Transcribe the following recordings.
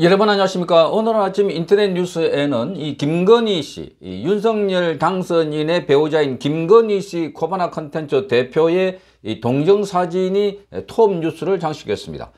여러분 안녕하십니까 오늘 아침 인터넷 뉴스에는 이 김건희 씨이 윤석열 당선인의 배우자인 김건희 씨 코바나 컨텐츠 대표의 이 동정사진이 톱 뉴스를 장식했습니다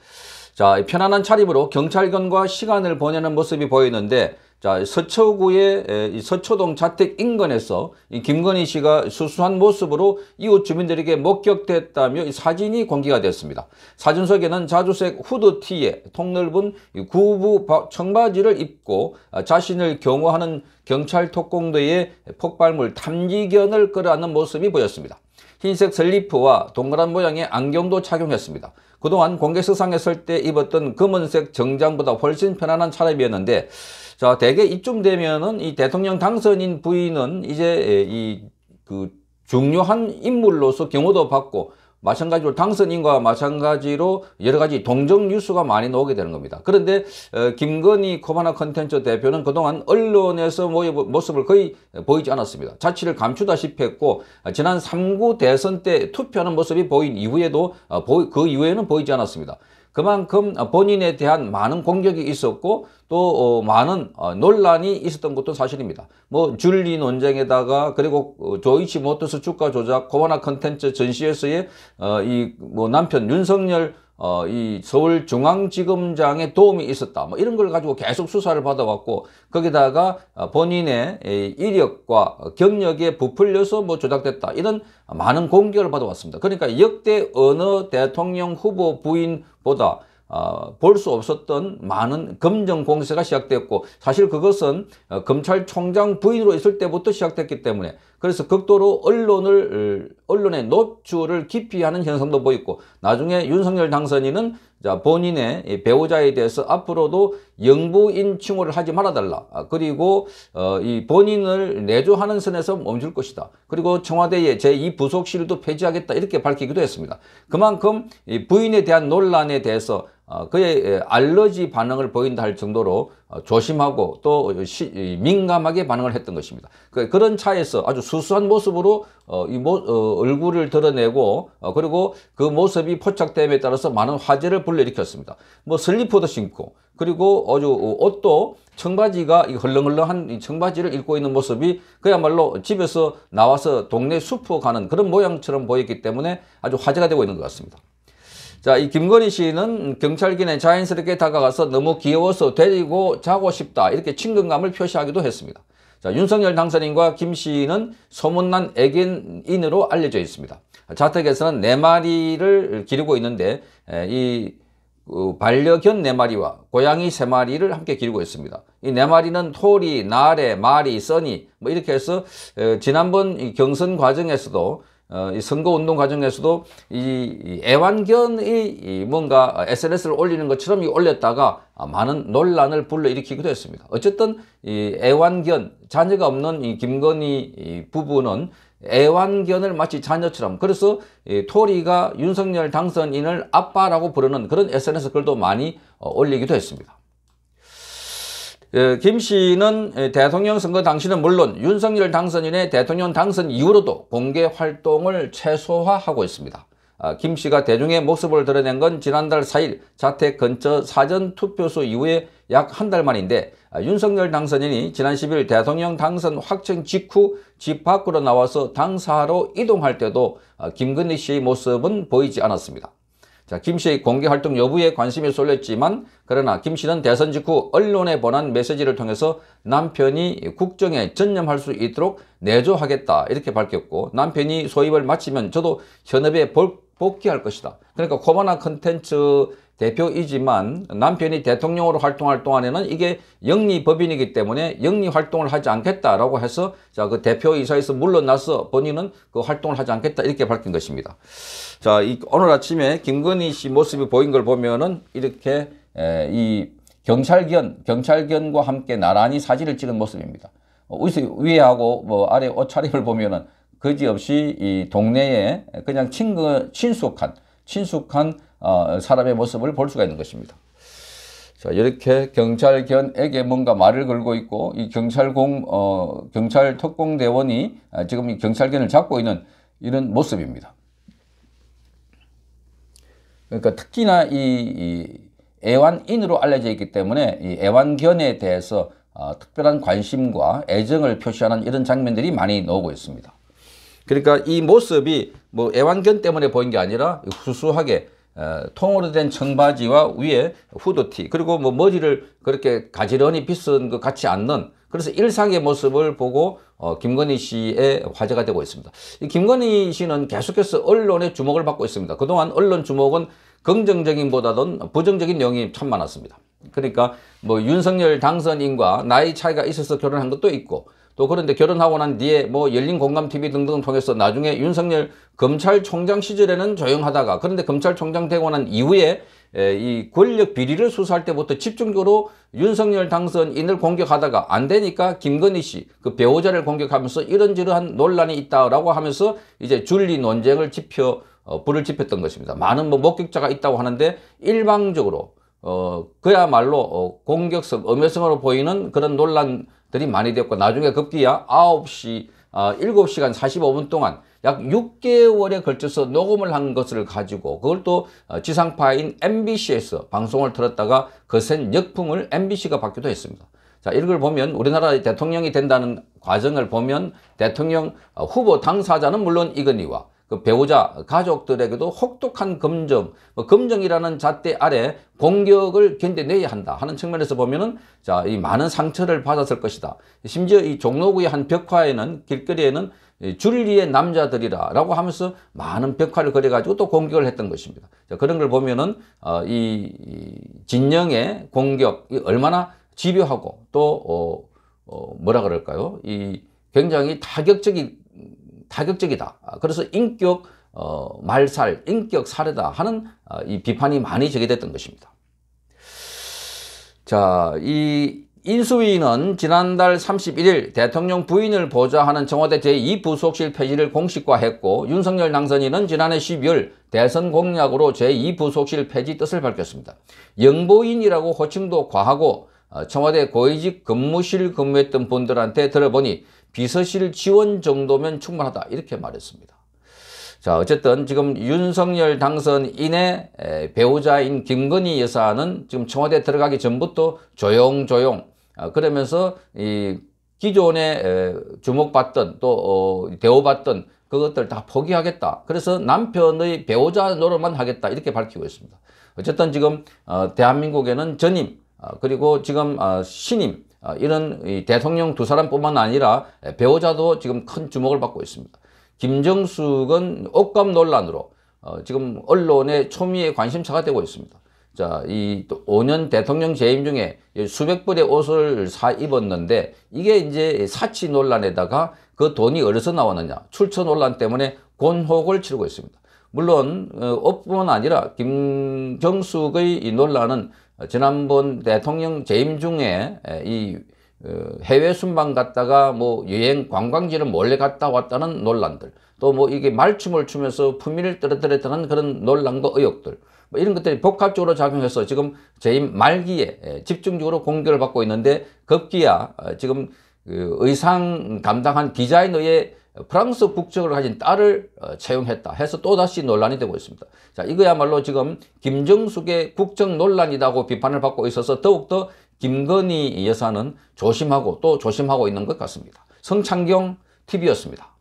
자 편안한 차림으로 경찰견과 시간을 보내는 모습이 보이는데 자, 서초구의 서초동 자택 인근에서 김건희 씨가 수수한 모습으로 이웃 주민들에게 목격됐다며 사진이 공개가 됐습니다. 사진 속에는 자주색 후드티에 통넓은 구부 청바지를 입고 아, 자신을 경호하는 경찰 특공대의 폭발물 탐지견을 끌어안는 모습이 보였습니다. 흰색 슬리프와 동그란 모양의 안경도 착용했습니다. 그동안 공개석상했을때 입었던 검은색 정장보다 훨씬 편안한 차림이었는데 자, 대개 이쯤 되면은 이 대통령 당선인 부인은 이제 예, 이그 중요한 인물로서 경호도 받고 마찬가지로 당선인과 마찬가지로 여러 가지 동정 뉴스가 많이 나오게 되는 겁니다. 그런데 어, 김건희 코바나 컨텐츠 대표는 그동안 언론에서 모습을 거의 보이지 않았습니다. 자취를 감추다시피 했고 지난 3구 대선 때 투표하는 모습이 보인 이후에도 어, 그 이후에는 보이지 않았습니다. 그만큼 본인에 대한 많은 공격이 있었고 또 어, 많은 어, 논란이 있었던 것도 사실입니다. 뭐 줄리 논쟁에다가 그리고 조이치 모터스 주가 조작, 코바나 컨텐츠 전시에서의 어, 이뭐 남편 윤석열 어, 이 서울중앙지검장의 도움이 있었다. 뭐 이런 걸 가지고 계속 수사를 받아왔고, 거기다가 어, 본인의 이력과 경력에 부풀려서 뭐 조작됐다. 이런 많은 공격을 받아왔습니다. 그러니까 역대 어느 대통령 후보 부인보다 어, 볼 수 없었던 많은 검정 공세가 시작됐고 사실 그것은 어, 검찰총장 부인으로 있을 때부터 시작됐기 때문에 그래서 극도로 언론을 언론의 노출을 기피하는 현상도 보이고 나중에 윤석열 당선인은 자 본인의 배우자에 대해서 앞으로도 영부인 칭호를 하지 말아달라 아, 그리고 어, 이 본인을 내조하는 선에서 멈출 것이다 그리고 청와대의 제2부속실도 폐지하겠다 이렇게 밝히기도 했습니다 그만큼 이 부인에 대한 논란에 대해서 어, 그의 예, 알러지 반응을 보인다 할 정도로 어, 조심하고 또 민감하게 반응을 했던 것입니다. 그, 그런 차에서 아주 수수한 모습으로 어, 얼굴을 드러내고 그리고 그 모습이 포착됨에 따라서 많은 화제를 불러일으켰습니다. 뭐 슬리퍼도 신고 그리고 아주 옷도 청바지가 헐렁헐렁한 청바지를 입고 있는 모습이 그야말로 집에서 나와서 동네 숲으로 가는 그런 모양처럼 보였기 때문에 아주 화제가 되고 있는 것 같습니다. 자, 이 김건희 씨는 경찰기는 자연스럽게 다가가서 너무 귀여워서 데리고 자고 싶다. 이렇게 친근감을 표시하기도 했습니다. 자, 윤석열 당선인과 김 씨는 소문난 애견인으로 알려져 있습니다. 자택에서는 네 마리를 기르고 있는데 이 어, 반려견 네 마리와 고양이 세 마리를 함께 기르고 있습니다. 이 네 마리는 토리, 나래, 마리, 써니 뭐 이렇게 해서 지난번 경선 과정에서도 어, 이 선거운동 과정에서도 이 애완견이 뭔가 SNS를 올리는 것처럼 올렸다가 많은 논란을 불러일으키기도 했습니다. 어쨌든 이 애완견, 자녀가 없는 이 김건희 부부는 애완견을 마치 자녀처럼 그래서 토리가 윤석열 당선인을 아빠라고 부르는 그런 SNS 글도 많이 어, 올리기도 했습니다. 예, 김 씨는 예, 대통령 선거 당시는 물론 윤석열 당선인의 대통령 당선 이후로도 공개 활동을 최소화하고 있습니다. 아, 김 씨가 대중의 모습을 드러낸 건 지난달 4일 자택 근처 사전 투표소 이후에 약 한 달 만인데 아, 윤석열 당선인이 지난 10일 대통령 당선 확정 직후 집 밖으로 나와서 당사로 이동할 때도 아, 김근희 씨의 모습은 보이지 않았습니다. 자, 김 씨의 공개 활동 여부에 관심이 쏠렸지만 그러나 김 씨는 대선 직후 언론에 보낸 메시지를 통해서 남편이 국정에 전념할 수 있도록 내조하겠다 이렇게 밝혔고 남편이 소입을 마치면 저도 현업에 볼 복귀할 것이다. 그러니까 코바나 컨텐츠 대표이지만 남편이 대통령으로 활동할 동안에는 이게 영리법인이기 때문에 영리활동을 하지 않겠다라고 해서 자 그 대표이사에서 물러나서 본인은 그 활동을 하지 않겠다 이렇게 밝힌 것입니다. 자 이, 오늘 아침에 김건희 씨 모습이 보인 걸 보면은 이렇게 에, 이 경찰견 경찰견과 함께 나란히 사진을 찍은 모습입니다. 어, 위에하고 뭐 아래 옷차림을 보면은 거지없이 이 동네에 그냥 친근 친숙한 친숙한 어, 사람의 모습을 볼 수가 있는 것입니다. 자, 이렇게 경찰견에게 뭔가 말을 걸고 있고 이 경찰공 어, 경찰 특공대원이 아, 지금 이 경찰견을 잡고 있는 이런 모습입니다. 그러니까 특히나 이, 이 애완인으로 알려져 있기 때문에 이 애완견에 대해서 어, 특별한 관심과 애정을 표시하는 이런 장면들이 많이 나오고 있습니다. 그러니까 이 모습이 뭐 애완견 때문에 보인 게 아니라 후수하게 어, 통으로 된 청바지와 위에 후드티 그리고 뭐 머리를 그렇게 가지런히 비싼 것 같지 않는 그래서 일상의 모습을 보고 어, 김건희 씨의 화제가 되고 있습니다. 이 김건희 씨는 계속해서 언론의 주목을 받고 있습니다. 그동안 언론 주목은 긍정적인보다는 부정적인 영이 참 많았습니다. 그러니까 뭐 윤석열 당선인과 나이 차이가 있어서 결혼한 것도 있고 또 그런데 결혼하고 난 뒤에 뭐 열린공감TV 등등 통해서 나중에 윤석열 검찰총장 시절에는 조용하다가 그런데 검찰총장 되고 난 이후에 이 권력 비리를 수사할 때부터 집중적으로 윤석열 당선인을 공격하다가 안 되니까 김건희 씨 그 배우자를 공격하면서 이런저런 논란이 있다라고 하면서 이제 줄리 논쟁을 지펴 어, 불을 지폈던 것입니다. 많은 뭐 목격자가 있다고 하는데 일방적으로 어, 그야말로 어, 공격성, 엄여성으로 보이는 그런 논란 들이 많이 되었고 나중에 급기야 9시, 어, 7시간 45분 동안 약 6개월에 걸쳐서 녹음을 한 것을 가지고 그걸 또 어, 지상파인 MBC에서 방송을 틀었다가 거센 그 역풍을 MBC가 받기도 했습니다. 자, 이걸 보면 우리나라 대통령이 된다는 과정을 보면 대통령 어, 후보 당사자는 물론 이건희와 그 배우자 가족들에게도 혹독한 검정, 뭐 검정이라는 잣대 아래 공격을 견뎌내야 한다 하는 측면에서 보면은 자 이 많은 상처를 받았을 것이다. 심지어 이 종로구의 한 벽화에는 길거리에는 줄리의 남자들이라 라고 하면서 많은 벽화를 그려가지고 또 공격을 했던 것입니다. 자, 그런 걸 보면은 어, 이 진영의 공격이 얼마나 집요하고 또 어, 어, 뭐라 그럴까요? 이 굉장히 타격적인 타격적이다. 그래서 인격 어, 말살, 인격 살해다 하는 어, 이 비판이 많이 제기됐던 것입니다. 자, 이 인수위는 지난달 31일 대통령 부인을 보좌하는 청와대 제2부속실 폐지를 공식화했고 윤석열 당선인은 지난해 12월 대선 공약으로 제2부속실 폐지 뜻을 밝혔습니다. 영보인이라고 호칭도 과하고 어, 청와대 고위직 근무실 근무했던 분들한테 들어보니 비서실 지원 정도면 충분하다 이렇게 말했습니다. 자 어쨌든 지금 윤석열 당선인의 배우자인 김건희 여사는 지금 청와대 들어가기 전부터 조용조용 어, 그러면서 이 기존에 주목받던 또 어, 대우받던 그것들 다 포기하겠다. 그래서 남편의 배우자 노릇만 하겠다 이렇게 밝히고 있습니다. 어쨌든 지금 대한민국에는 전임 아, 그리고 지금 아, 신임 아, 이런 대통령 두 사람뿐만 아니라 배우자도 지금 큰 주목을 받고 있습니다. 김정숙은 옷감 논란으로 어, 지금 언론의 초미의 관심사가 되고 있습니다. 자, 이 5년 대통령 재임 중에 수백 벌의 옷을 사 입었는데 이게 이제 사치 논란에다가 그 돈이 어디서 나왔느냐 출처 논란 때문에 곤혹을 치르고 있습니다. 물론 어, 업뿐만 아니라 김정숙의 이 논란은 어, 지난번 대통령 재임 중에 이 어, 해외 순방 갔다가 뭐 여행 관광지를 몰래 갔다 왔다는 논란들 또 뭐 이게 말춤을 추면서 품위를 떨어뜨렸다는 그런 논란과 의혹들 뭐 이런 것들이 복합적으로 작용해서 지금 재임 말기에 집중적으로 공격을 받고 있는데 급기야 어, 지금 그 의상 담당한 디자이너의 프랑스 국적을 가진 딸을 어, 채용했다 해서 또다시 논란이 되고 있습니다. 자, 이거야말로 지금 김정숙의 국적 논란이라고 비판을 받고 있어서 더욱더 김건희 여사는 조심하고 또 조심하고 있는 것 같습니다. 성창경 TV였습니다.